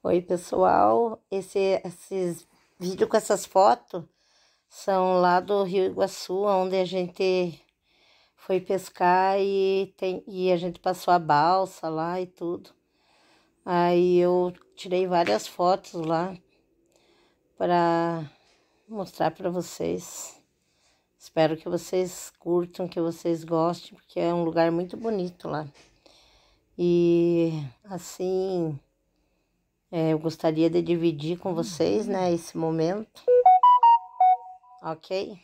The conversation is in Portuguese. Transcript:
Oi, pessoal. Esse, esses vídeos com essas fotos são lá do Rio Iguaçu, onde a gente foi pescar e, tem, e a gente passou a balsa lá e tudo. Aí eu tirei várias fotos lá para mostrar para vocês. Espero que vocês curtam, que vocês gostem, porque é um lugar muito bonito lá. E assim, é, eu gostaria de dividir com vocês, né, esse momento. Ok?